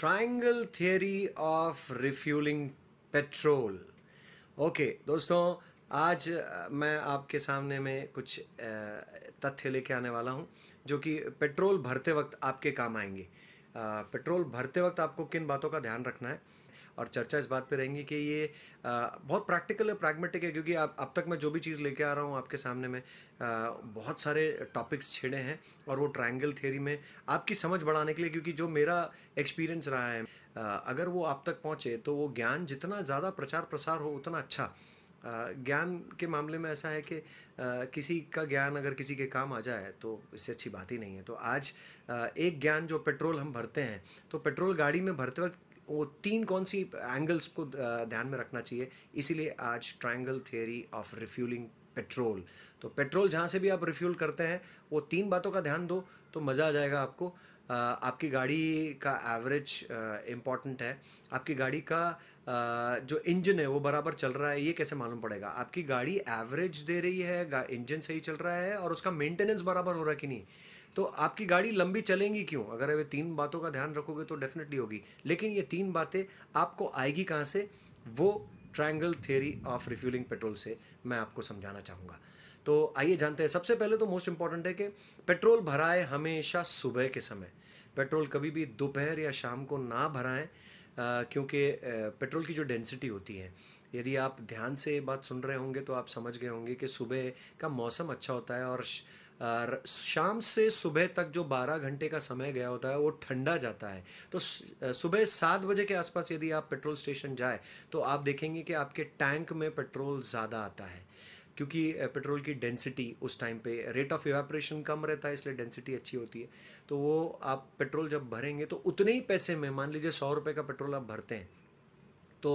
triangle theory of refuelling petrol okay दोस्तों आज मैं आपके सामने में कुछ तथ्य लेके आने वाला हूँ जो कि पेट्रोल भरते वक्त आपके काम आएंगे पेट्रोल भरते वक्त आपको किन बातों का ध्यान रखना है और चर्चा इस बात पे रहेंगी कि ये बहुत प्रैक्टिकल है प्रैग्मेटिक है क्योंकि आप अब तक मैं जो भी चीज़ लेके आ रहा हूँ आपके सामने में बहुत सारे टॉपिक्स छेड़े हैं और वो ट्रायंगल थ्योरी में आपकी समझ बढ़ाने के लिए क्योंकि जो मेरा एक्सपीरियंस रहा है अगर वो आप तक पहुँचे तो वो ज्ञान जितना ज़्यादा प्रचार प्रसार हो उतना अच्छा ज्ञान के मामले में ऐसा है कि किसी का ज्ञान अगर किसी के काम आ जाए तो इससे अच्छी बात ही नहीं है तो आज एक ज्ञान जो पेट्रोल हम भरते हैं तो पेट्रोल गाड़ी में भरते वक्त वो तीन कौन सी एंगल्स को ध्यान में रखना चाहिए इसीलिए आज triangle theory of refuelling petrol तो पेट्रोल जहाँ से भी आप रिफ्यूल करते हैं वो तीन बातों का ध्यान दो तो मज़ा आ जाएगा आपको आपकी गाड़ी का एवरेज इम्पॉर्टेंट है आपकी गाड़ी का जो इंजन है वो बराबर चल रहा है ये कैसे मालूम पड़ेगा आपकी गाड़ी एवरेज दे रही है इंजन सही चल रहा है और उसका मेंटेनेंस बराबर हो रहा है कि नहीं तो आपकी गाड़ी लंबी चलेंगी क्यों अगर वे तीन बातों का ध्यान रखोगे तो डेफिनेटली होगी लेकिन ये तीन बातें आपको आएगी कहाँ से वो triangle theory of refuelling petrol से मैं आपको समझाना चाहूँगा तो आइए जानते हैं सबसे पहले तो मोस्ट इम्पॉर्टेंट है कि पेट्रोल भराए हमेशा सुबह के समय पेट्रोल कभी भी दोपहर या शाम को ना भराएं क्योंकि पेट्रोल की जो डेंसिटी होती है यदि आप ध्यान से बात सुन रहे होंगे तो आप समझ गए होंगे कि सुबह का मौसम अच्छा होता है और शाम से सुबह तक जो 12 घंटे का समय गया होता है वो ठंडा जाता है तो सुबह सात बजे के आसपास यदि आप पेट्रोल स्टेशन जाए तो आप देखेंगे कि आपके टैंक में पेट्रोल ज़्यादा आता है क्योंकि पेट्रोल की डेंसिटी उस टाइम पे रेट ऑफ एवेपरेशन कम रहता है इसलिए डेंसिटी अच्छी होती है तो वो आप पेट्रोल जब भरेंगे तो उतने ही पैसे में मान लीजिए सौ रुपये का पेट्रोल आप भरते हैं तो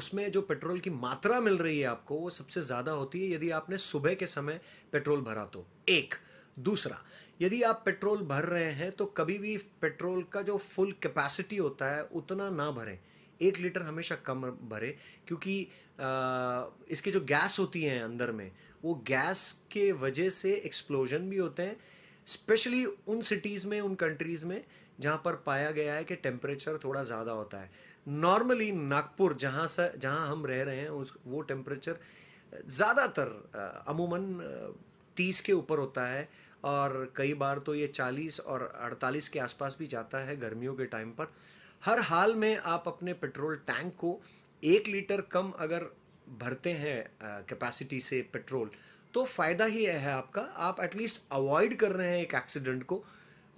उसमें जो पेट्रोल की मात्रा मिल रही है आपको वो सबसे ज़्यादा होती है यदि आपने सुबह के समय पेट्रोल भरा तो एक दूसरा यदि आप पेट्रोल भर रहे हैं तो कभी भी पेट्रोल का जो फुल कैपेसिटी होता है उतना ना भरें एक लीटर हमेशा कम भरे क्योंकि इसकी जो गैस होती है अंदर में वो गैस के वजह से एक्सप्लोजन भी होते हैं स्पेशली उन सिटीज़ में उन कंट्रीज़ में जहाँ पर पाया गया है कि टेम्परेचर थोड़ा ज़्यादा होता है नॉर्मली नागपुर जहाँ से जहाँ हम रह रहे हैं उस वो टेम्परेचर ज़्यादातर अमूमन तीस के ऊपर होता है और कई बार तो ये चालीस और अड़तालीस के आसपास भी जाता है गर्मियों के टाइम पर हर हाल में आप अपने पेट्रोल टैंक को एक लीटर कम अगर भरते हैं कैपेसिटी से पेट्रोल तो फ़ायदा ही है आपका आप एटलीस्ट अवॉइड कर रहे हैं एक एक्सीडेंट को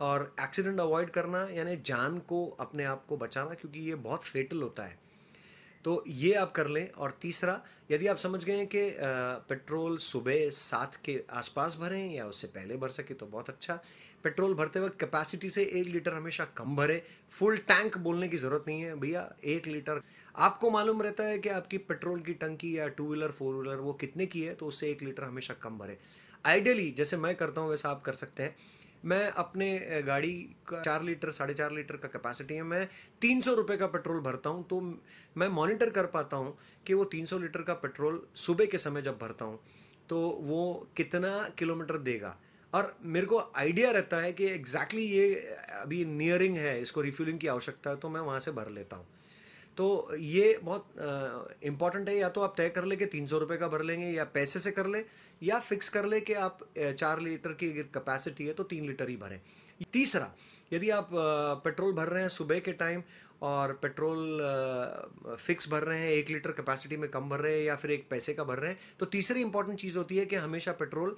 और एक्सीडेंट अवॉइड करना यानी जान को अपने आप को बचाना क्योंकि ये बहुत फेटल होता है तो ये आप कर लें और तीसरा यदि आप समझ गए कि पेट्रोल सुबह सात के आसपास भरें या उससे पहले भर सके तो बहुत अच्छा पेट्रोल भरते वक्त कैपेसिटी से एक लीटर हमेशा कम भरे फुल टैंक बोलने की ज़रूरत नहीं है भैया एक लीटर आपको मालूम रहता है कि आपकी पेट्रोल की टंकी या टू व्हीलर फोर व्हीलर वो कितने की है तो उससे एक लीटर हमेशा कम भरे आइडियली जैसे मैं करता हूँ वैसा आप कर सकते हैं मैं अपने गाड़ी का चार लीटर साढ़े चार लीटर का कैपेसिटी है मैं तीन सौ रुपये का पेट्रोल भरता हूँ तो मैं मॉनिटर कर पाता हूँ कि वो तीन सौ लीटर का पेट्रोल सुबह के समय जब भरता हूँ तो वो कितना किलोमीटर देगा और मेरे को आइडिया रहता है कि एग्जैक्टली exactly ये अभी नियरिंग है इसको रिफ्यूलिंग की आवश्यकता है तो मैं वहाँ से भर लेता हूँ तो ये बहुत इंपॉर्टेंट है या तो आप तय कर ले कि तीन सौ रुपये का भर लेंगे या पैसे से कर ले या फिक्स कर ले कि आप चार लीटर की कैपेसिटी है तो तीन लीटर ही भरें तीसरा यदि आप पेट्रोल भर रहे हैं सुबह के टाइम और पेट्रोल फिक्स भर रहे हैं एक लीटर कैपेसिटी में कम भर रहे हैं या फिर एक पैसे का भर रहे हैं तो तीसरी इंपॉर्टेंट चीज़ होती है कि हमेशा पेट्रोल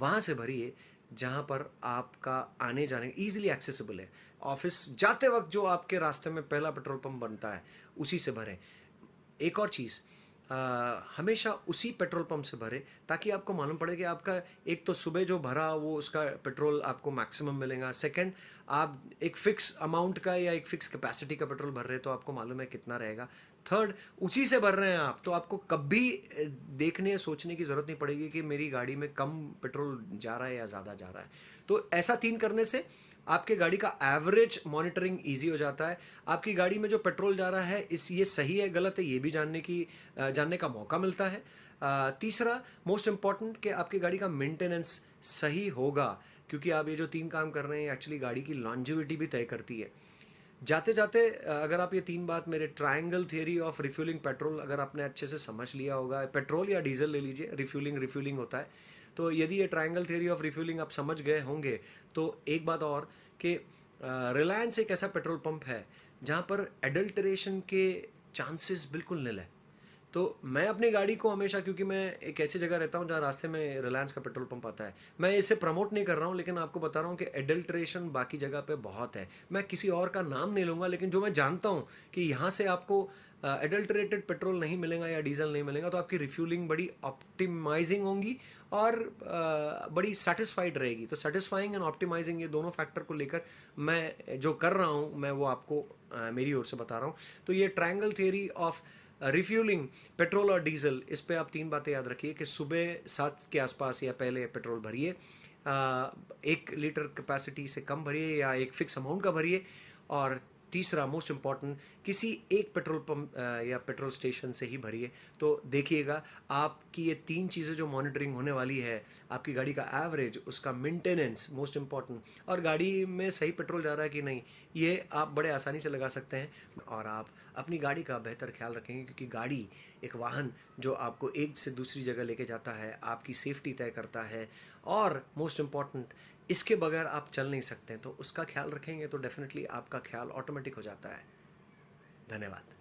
वहाँ से भरिए जहाँ पर आपका आने जाने ईजिली एक्सेसिबल है ऑफिस जाते वक्त जो आपके रास्ते में पहला पेट्रोल पंप बनता है उसी से भरें एक और चीज़ आ, हमेशा उसी पेट्रोल पंप से भरें ताकि आपको मालूम पड़े कि आपका एक तो सुबह जो भरा वो उसका पेट्रोल आपको मैक्सिमम मिलेगा सेकंड आप एक फ़िक्स अमाउंट का या एक फ़िक्स कैपेसिटी का पेट्रोल भर रहे हैं तो आपको मालूम है कितना रहेगा थर्ड उसी से भर रहे हैं आप तो आपको कभी देखने या सोचने की ज़रूरत नहीं पड़ेगी कि मेरी गाड़ी में कम पेट्रोल जा रहा है या ज़्यादा जा रहा है तो ऐसा तीन करने से आपके गाड़ी का एवरेज मॉनिटरिंग ईजी हो जाता है आपकी गाड़ी में जो पेट्रोल जा रहा है इस ये सही है गलत है ये भी जानने की जानने का मौका मिलता है तीसरा मोस्ट इम्पॉर्टेंट कि आपकी गाड़ी का मेंटेनेंस सही होगा क्योंकि आप ये जो तीन काम कर रहे हैं एक्चुअली गाड़ी की लॉन्जिविटी भी तय करती है जाते जाते अगर आप ये तीन बात मेरे triangle theory of refuelling petrol अगर आपने अच्छे से समझ लिया होगा पेट्रोल या डीजल ले लीजिए रिफ्यूलिंग रिफ्यूलिंग होता है तो यदि ये ट्राइंगल थियरी ऑफ रिफ्यूलिंग आप समझ गए होंगे तो एक बात और कि रिलायंस एक ऐसा पेट्रोल पंप है जहाँ पर एडल्ट्रेशन के चांसेस बिल्कुल निल है तो मैं अपनी गाड़ी को हमेशा क्योंकि मैं एक ऐसी जगह रहता हूँ जहाँ रास्ते में रिलायंस का पेट्रोल पंप आता है मैं इसे प्रमोट नहीं कर रहा हूँ लेकिन आपको बता रहा हूँ कि एडल्ट्रेशन बाकी जगह पे बहुत है मैं किसी और का नाम नहीं लूँगा लेकिन जो मैं जानता हूँ कि यहाँ से आपको एडल्ट्रेटेड uh, पेट्रोल नहीं मिलेगा या डीजल नहीं मिलेगा तो आपकी रिफ्यूलिंग बड़ी ऑप्टिमाइजिंग होंगी और uh, बड़ी सेटिस्फाइड रहेगी तो सेटिस्फाइंग एंड ऑप्टिमाइजिंग ये दोनों फैक्टर को लेकर मैं जो कर रहा हूँ मैं वो आपको uh, मेरी ओर से बता रहा हूँ तो ये triangle theory of refuelling petrol और डीजल इस पर आप तीन बातें याद रखिए कि सुबह सात के आसपास या पहले पेट्रोल भरिए एक लीटर कैपेसिटी से कम भरिए या एक फिक्स अमाउंट का भरिए और तीसरा मोस्ट इम्पॉर्टेंट किसी एक पेट्रोल पंप या पेट्रोल स्टेशन से ही भरिए तो देखिएगा आपकी ये तीन चीज़ें जो मॉनिटरिंग होने वाली है आपकी गाड़ी का एवरेज उसका मेंटेनेंस मोस्ट इम्पॉर्टेंट और गाड़ी में सही पेट्रोल जा रहा है कि नहीं ये आप बड़े आसानी से लगा सकते हैं और आप अपनी गाड़ी का बेहतर ख्याल रखेंगे क्योंकि गाड़ी एक वाहन जो आपको एक से दूसरी जगह लेके जाता है आपकी सेफ्टी तय करता है और मोस्ट इम्पॉर्टेंट इसके बगैर आप चल नहीं सकते तो उसका ख्याल रखेंगे तो डेफिनेटली आपका ख्याल ऑटोमेटिक हो जाता है धन्यवाद